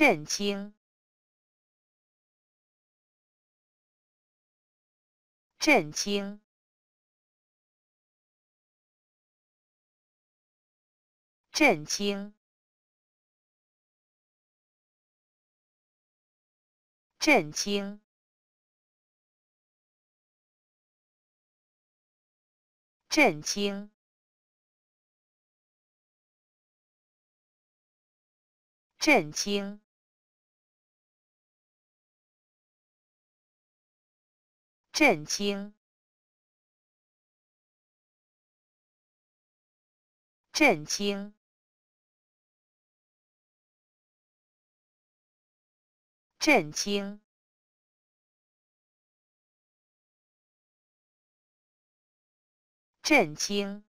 震惊！震惊！震惊！震惊！震惊！震惊！震惊！震惊！震惊！震惊！